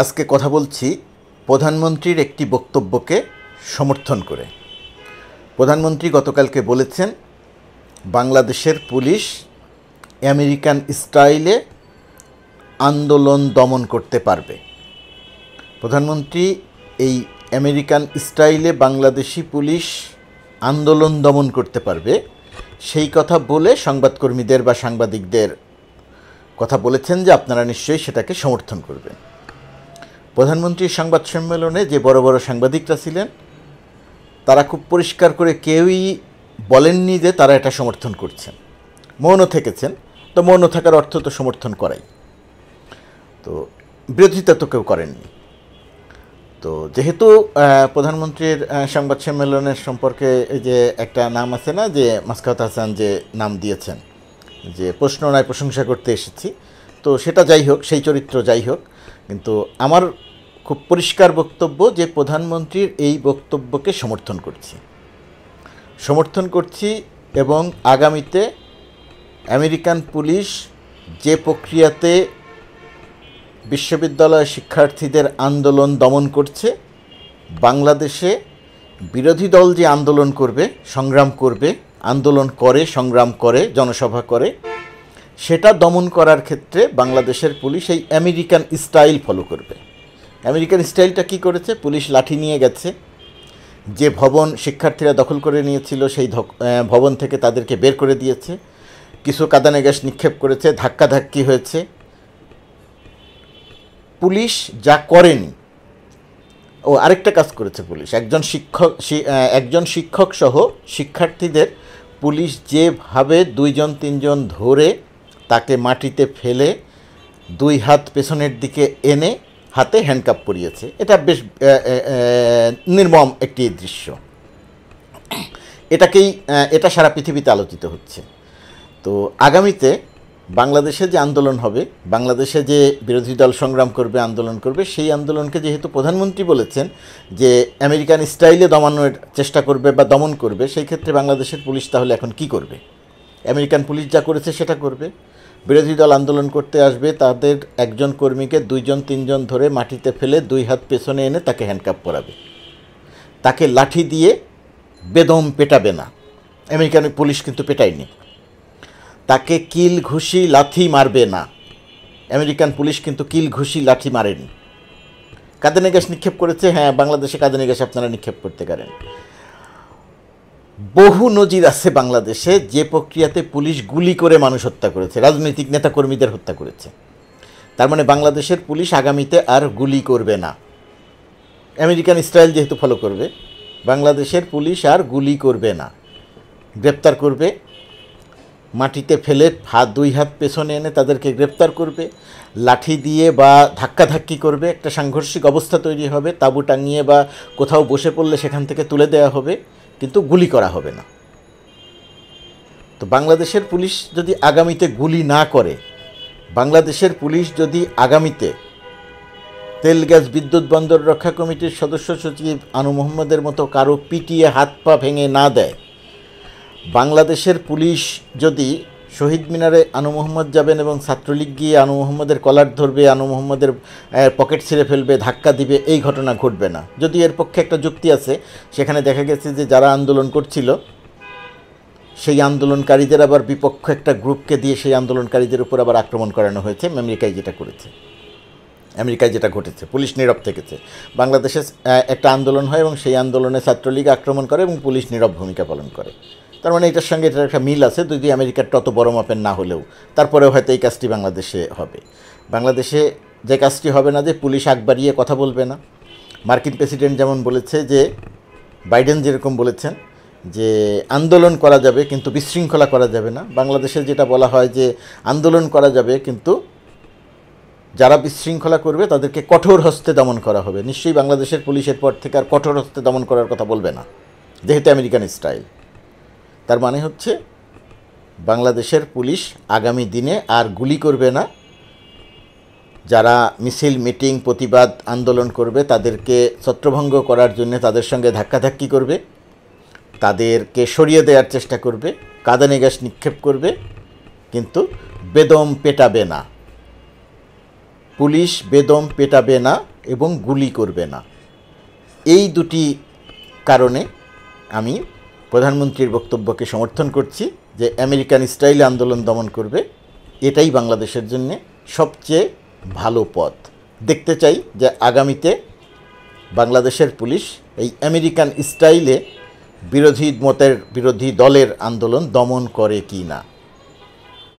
আজকে কথা বলছি প্রধানমন্ত্রীর একটি বক্তব্যকে সমর্থন করে প্রধানমন্ত্রী গতকালকে বলেছেন বাংলাদেশের পুলিশ আমেরিকান স্টাইলে আন্দোলন দমন করতে পারবে প্রধানমন্ত্রী এই আমেরিকান স্টাইলে বাংলাদেশি পুলিশ আন্দোলন দমন করতে পারবে সেই কথা বলে সংবাদকর্মীদের বা সাংবাদিকদের কথা বলেছেন যে আপনারা নিশ্চয়ই সেটাকে সমর্থন করবেন প্রধানমন্ত্রীর সংবাদ সম্মেলনে যে বড় বড় সাংবাদিকরা ছিলেন তারা খুব পরিষ্কার করে কেউই বলেননি যে তারা এটা সমর্থন করছেন মৌন থেকেছেন তো মৌন থাকার অর্থ তো সমর্থন করাই তো বিরোধিতা তো কেউ করেননি তো যেহেতু প্রধানমন্ত্রীর সংবাদ সম্মেলনের সম্পর্কে যে একটা নাম আছে না যে মাসকাত হাসান যে নাম দিয়েছেন যে প্রশ্ন নয় প্রশংসা করতে এসেছি তো সেটা যাই হোক সেই চরিত্র যাই হোক কিন্তু আমার খুব পরিষ্কার বক্তব্য যে প্রধানমন্ত্রীর এই বক্তব্যকে সমর্থন করছি সমর্থন করছি এবং আগামীতে আমেরিকান পুলিশ যে প্রক্রিয়াতে বিশ্ববিদ্যালয় শিক্ষার্থীদের আন্দোলন দমন করছে বাংলাদেশে বিরোধী দল যে আন্দোলন করবে সংগ্রাম করবে আন্দোলন করে সংগ্রাম করে জনসভা করে সেটা দমন করার ক্ষেত্রে বাংলাদেশের পুলিশ এই আমেরিকান স্টাইল ফলো করবে আমেরিকান স্টাইলটা কি করেছে পুলিশ লাঠি নিয়ে গেছে যে ভবন শিক্ষার্থীরা দখল করে নিয়েছিল সেই ভবন থেকে তাদেরকে বের করে দিয়েছে কিছু কাদানে গ্যাস নিক্ষেপ করেছে ধাক্কাধাক্কি হয়েছে পুলিশ যা করেনি ও আরেকটা কাজ করেছে পুলিশ একজন শিক্ষক একজন শিক্ষক সহ শিক্ষার্থীদের পুলিশ যেভাবে দুইজন তিনজন ধরে তাকে মাটিতে ফেলে দুই হাত পেছনের দিকে এনে হাতে হ্যান্ডকাপ পরিয়েছে এটা বেশ নির্মম একটি দৃশ্য এটাকেই এটা সারা পৃথিবীতে আলোচিত হচ্ছে তো আগামীতে বাংলাদেশে যে আন্দোলন হবে বাংলাদেশে যে বিরোধী দল সংগ্রাম করবে আন্দোলন করবে সেই আন্দোলনকে যেহেতু প্রধানমন্ত্রী বলেছেন যে আমেরিকান স্টাইলে দমানোর চেষ্টা করবে বা দমন করবে সেই ক্ষেত্রে বাংলাদেশের পুলিশ তাহলে এখন কি করবে আমেরিকান পুলিশ যা করেছে সেটা করবে বিরোধী দল আন্দোলন করতে আসবে তাদের একজন কর্মীকে দুইজন তিনজন ধরে মাটিতে ফেলে দুই হাত পেছনে এনে তাকে হ্যান্ডকাপ পরাবে তাকে লাঠি দিয়ে বেদম পেটাবে না আমেরিকান পুলিশ কিন্তু পেটায়নি তাকে কিল ঘুষি লাথি মারবে না আমেরিকান পুলিশ কিন্তু কিল ঘুষি লাঠি মারেনি কাদেনে গ্যাস নিক্ষেপ করেছে হ্যাঁ বাংলাদেশে কাদেনে গ্যাস আপনারা নিক্ষেপ করতে পারেন বহু নজির আছে বাংলাদেশে যে প্রক্রিয়াতে পুলিশ গুলি করে মানুষ হত্যা করেছে রাজনৈতিক নেতাকর্মীদের হত্যা করেছে তার মানে বাংলাদেশের পুলিশ আগামীতে আর গুলি করবে না আমেরিকান স্টাইল যেহেতু ফলো করবে বাংলাদেশের পুলিশ আর গুলি করবে না গ্রেপ্তার করবে মাটিতে ফেলে হাত দুই হাত পেছনে এনে তাদেরকে গ্রেপ্তার করবে লাঠি দিয়ে বা ধাক্কাধাক্কি করবে একটা সাংঘর্ষিক অবস্থা তৈরি হবে তাঁবু টাঙিয়ে বা কোথাও বসে পড়লে সেখান থেকে তুলে দেওয়া হবে কিন্তু গুলি করা হবে না তো বাংলাদেশের পুলিশ যদি আগামীতে গুলি না করে বাংলাদেশের পুলিশ যদি আগামীতে তেল গ্যাস বিদ্যুৎ বন্দর রক্ষা কমিটির সদস্য সচিব আনু মোহাম্মদের মতো কারো পিটিয়ে হাত পা ভেঙে না দেয় বাংলাদেশের পুলিশ যদি শহীদ মিনারে আনু মোহাম্মদ যাবেন এবং ছাত্রলীগ গিয়ে আনু মোহাম্মদের কলার ধরবে আনু মোহাম্মদের পকেট ছিঁড়ে ফেলবে ধাক্কা দিবে এই ঘটনা ঘটবে না যদি এর পক্ষে একটা যুক্তি আছে সেখানে দেখা গেছে যে যারা আন্দোলন করছিল সেই আন্দোলনকারীদের আবার বিপক্ষ একটা গ্রুপকে দিয়ে সেই আন্দোলনকারীদের উপর আবার আক্রমণ করানো হয়েছে আমেরিকায় যেটা করেছে আমেরিকায় যেটা ঘটেছে পুলিশ নীরব থেকেছে বাংলাদেশে একটা আন্দোলন হয় এবং সেই আন্দোলনে ছাত্রলীগ আক্রমণ করে এবং পুলিশ নীরব ভূমিকা পালন করে তার মানে এটার সঙ্গে এটার একটা মিল আছে যদি আমেরিকার অত বড় মাপের না হলেও তারপরেও হয়তো এই কাজটি বাংলাদেশে হবে বাংলাদেশে যে কাজটি হবে না যে পুলিশ আগ বাড়িয়ে কথা বলবে না মার্কিন প্রেসিডেন্ট যেমন বলেছে যে বাইডেন যেরকম বলেছেন যে আন্দোলন করা যাবে কিন্তু বিশৃঙ্খলা করা যাবে না বাংলাদেশে যেটা বলা হয় যে আন্দোলন করা যাবে কিন্তু যারা বিশৃঙ্খলা করবে তাদেরকে কঠোর হস্তে দমন করা হবে নিশ্চয়ই বাংলাদেশের পুলিশের পর থেকে আর কঠোর হস্তে দমন করার কথা বলবে না যেহেতু আমেরিকান স্টাইল তার মানে হচ্ছে বাংলাদেশের পুলিশ আগামী দিনে আর গুলি করবে না যারা মিছিল মিটিং প্রতিবাদ আন্দোলন করবে তাদেরকে ছত্রভঙ্গ করার জন্য তাদের সঙ্গে ধাক্কাধাক্কি করবে তাদেরকে সরিয়ে দেওয়ার চেষ্টা করবে কাদানে গ্যাস নিক্ষেপ করবে কিন্তু বেদম পেটাবে না পুলিশ বেদম পেটাবে না এবং গুলি করবে না এই দুটি কারণে আমি প্রধানমন্ত্রীর বক্তব্যকে সমর্থন করছি যে আমেরিকান স্টাইল আন্দোলন দমন করবে এটাই বাংলাদেশের জন্য সবচেয়ে ভালো পথ দেখতে চাই যে আগামীতে বাংলাদেশের পুলিশ এই আমেরিকান স্টাইলে বিরোধী মতের বিরোধী দলের আন্দোলন দমন করে কি না